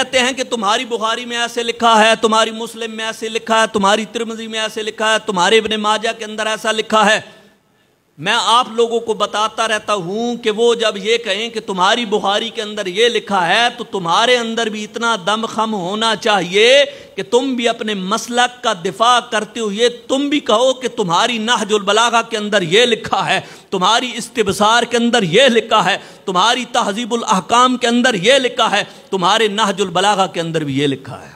कहते हैं कि तुम्हारी बुखारी में ऐसे लिखा है तुम्हारी मुस्लिम में ऐसे लिखा है तुम्हारी तिरमजी में ऐसे लिखा है तुम्हारे इब्ने माजा के अंदर ऐसा लिखा है मैं आप लोगों को बताता रहता हूं कि वो जब ये कहें कि तुम्हारी बुहारी के अंदर ये लिखा है तो तुम्हारे अंदर भी इतना दम खम होना चाहिए कि तुम भी अपने मसलक का दिफा करते हुए तुम भी कहो कि तुम्हारी नाहजुलबलागा के अंदर ये लिखा है तुम्हारी इस्तबसार के अंदर ये लिखा है तुम्हारी तहजीबुल अहकाम के अंदर ये लिखा है तुम्हारे नाहजुलबलागा के अंदर भी ये लिखा है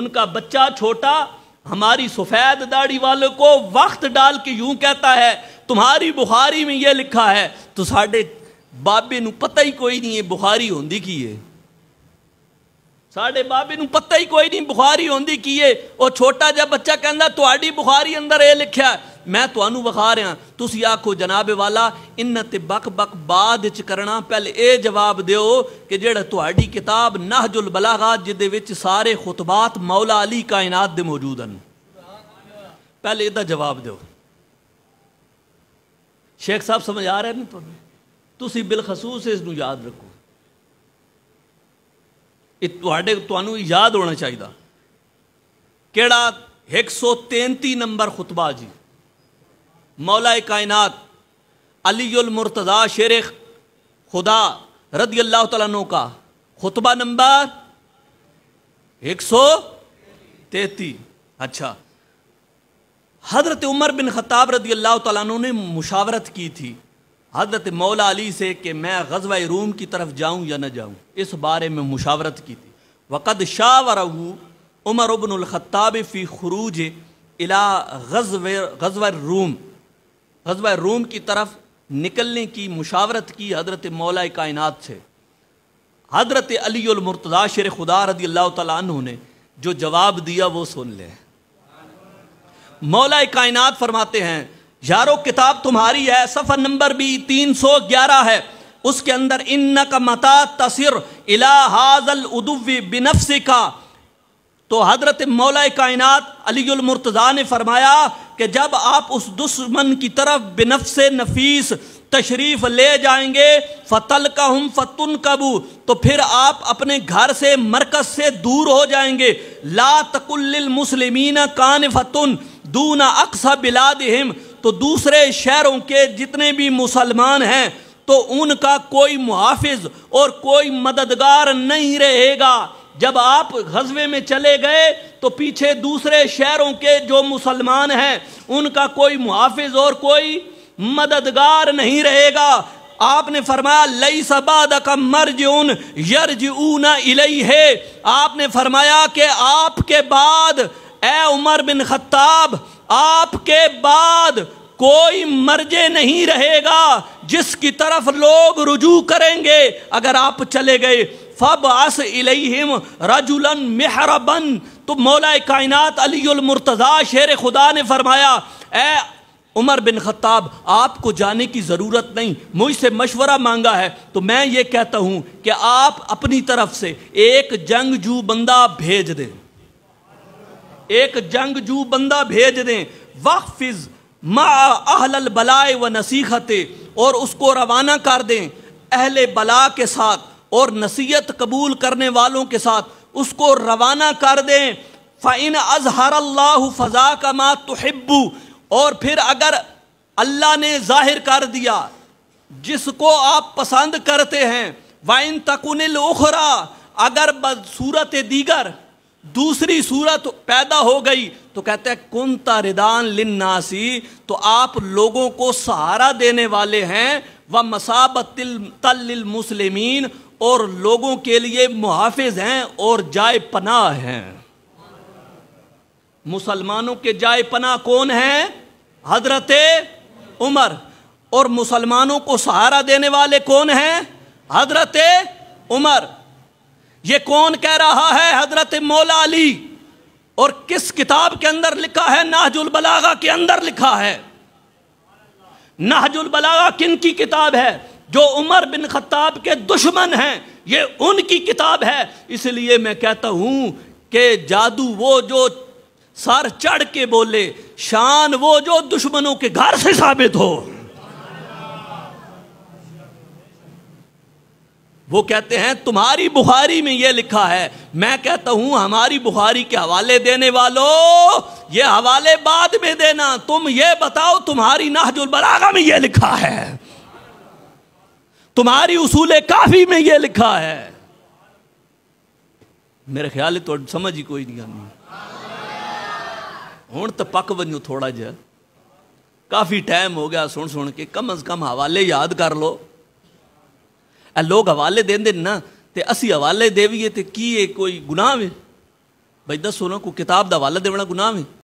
उनका बच्चा छोटा हमारी सफेद दाढ़ी वाले को वक्त डाल के यूं कहता है तुम्हारी बुखारी में यह लिखा है तो साढ़े बाबे न पता ही कोई नहीं है बुखारी होंगी की है साढ़े बाबे न पता ही कोई नहीं बुखारी होंगी की है और छोटा जा बच्चा कहता थोड़ी बुखारी अंदर यह लिखा है ਮੈਂ ਤੁਹਾਨੂੰ ਵਿਖਾ ਰਿਹਾ ਤੁਸੀਂ ਆਖੋ ਜਨਾਬ ਵਾਲਾ ਇਨ ਤੇ ਬਕ ਬਕ ਬਾਅਦ ਚ ਕਰਨਾ ਪਹਿਲੇ ਇਹ ਜਵਾਬ ਦਿਓ ਕਿ ਜਿਹੜਾ ਤੁਹਾਡੀ ਕਿਤਾਬ ਨਹਜੁਲ ਬਲਾਗਾਤ ਜਿਹਦੇ ਵਿੱਚ ਸਾਰੇ ਖੁਤਬਾਤ ਮੌਲਾ ਅਲੀ ਕਾਇਨਾਤ ਦੇ ਮੌਜੂਦ ਹਨ ਪਹਿਲੇ ਇਹਦਾ ਜਵਾਬ ਦਿਓ ਸ਼ੇਖ ਸਾਹਿਬ ਸਮਝ ਆ ਰਿਹਾ ਨਹੀਂ ਤੁਹਾਨੂੰ ਤੁਸੀਂ ਬਿਲਖਸੂਸ ਇਸ ਨੂੰ ਯਾਦ ਰੱਖੋ ਇਹ ਤੁਹਾਡੇ ਤੁਹਾਨੂੰ ਯਾਦ ਹੋਣਾ ਚਾਹੀਦਾ ਕਿਹੜਾ 133 ਨੰਬਰ ਖੁਤਬਾ ਜੀ मौला कायनत अलीमरतज़ा शेर खुदा रदी अल्लाह तु का खुतबा नंबर एक सौ तैतीस अच्छा हज़रत उमर बिन ख़ताब रदी अल्लाह तु ने मुशावरत की थी हज़रत मौला अली से कि मैं गजवा रूम की तरफ जाऊं या न जाऊँ इस बारे में मुशावरत की थी वक़द शाह वरहू उमर उबनख़ाब फ़ी खरूज अला गजव गजवा रूम हजब रूम की तरफ निकलने की मुशावरत की हजरत मौला कायनत से हजरत अलीमरतदा शेर खुदा रदी अल्लाह तु ने जो जवाब दिया वो सुन ले मौला कायनात फरमाते हैं यारो किताब तुम्हारी है सफ़र नंबर भी तीन सौ ग्यारह है उसके अंदर इन का मता तसर इलाहाजल उदुव बिनफ्स का तो हज़रत मौला कायनत अलीमरतज़ा ने फरमाया कि जब आप उस दुश्मन की तरफ बिनफ से नफीस तशरीफ़ ले जाएंगे फ़तल का हम फतुन कबू तो फिर आप अपने घर से मरकज़ से दूर हो जाएंगे ला तकुल्ल मुसलिम कान फतुन दूना अक्सा बिलाद हिम तो दूसरे शहरों के जितने भी मुसलमान हैं तो उनका कोई मुहाफिज और कोई मददगार नहीं रहेगा जब आप गजबे में चले गए तो पीछे दूसरे शहरों के जो मुसलमान हैं उनका कोई मुहाफिज और कोई मददगार नहीं रहेगा आपने फरमाया लई सबाद का मर्ज उन यर्ज ऊना इलई है आपने फरमाया कि आपके बाद ए उमर बिन खत्ताब आपके बाद कोई मर्जे नहीं रहेगा जिसकी तरफ लोग रुजू करेंगे अगर आप चले गए फब अस रजुलन मेहरबन तो मौला कायनात अलीमरतज़ा शेर खुदा ने फरमाया ए उमर बिन खत्ताब आपको जाने की ज़रूरत नहीं मुझसे मशवरा मांगा है तो मैं ये कहता हूँ कि आप अपनी तरफ से एक जंगजू बंदा भेज दें एक जंगजू बंदा भेज दें वक्फिज अहल बलाए व नसीहतें और उसको रवाना कर दें अहले बला के साथ और नसीहत कबूल करने वालों के साथ उसको रवाना कर दें फ़ाइन अजहर अल्लाह फ़जा का मा तहब्बू और फिर अगर अल्लाह ने जाहिर कर दिया जिसको आप पसंद करते हैं वाइन तकुनिल उखरा अगर सूरत दीगर दूसरी सूरत पैदा हो गई तो कहते हैं कुन तरिदान लिन्नासी तो आप लोगों को सहारा देने वाले हैं व मसाबतिल तल मुसलमिन और लोगों के लिए मुहाफिज हैं और जाय पनाह हैं मुसलमानों के जाय पनाह कौन है हजरत उमर और मुसलमानों को सहारा देने वाले कौन हैं हजरत उमर ये कौन कह रहा है हजरत मौला अली और किस किताब के अंदर लिखा है नाहजुल बलागा के अंदर लिखा है नाहजुल बलागा किन की किताब है जो उमर बिन खत्ताब के दुश्मन हैं ये उनकी किताब है इसलिए मैं कहता हूँ कि जादू वो जो सर चढ़ के बोले शान वो जो दुश्मनों के घर से साबित हो वो कहते हैं तुम्हारी बुखारी में यह लिखा है मैं कहता हूं हमारी बुखारी के हवाले देने वालों ये हवाले बाद में देना तुम ये बताओ तुम्हारी नाहजुल बलागा में यह लिखा है तुम्हारी उसूल काफी में यह लिखा है मेरे ख्याल तो समझ ही कोई नहीं आनी हूँ तो पक वजो थोड़ा जहा काफ़ी टाइम हो गया सुन सुन के कम अज कम हवाले याद कर लो ए लोग हवाले देंगे ना तो असी हवाले देवीए तो की ये कोई गुनाह है भाई दसो ना कोई किताब का हवाला देना गुनाह है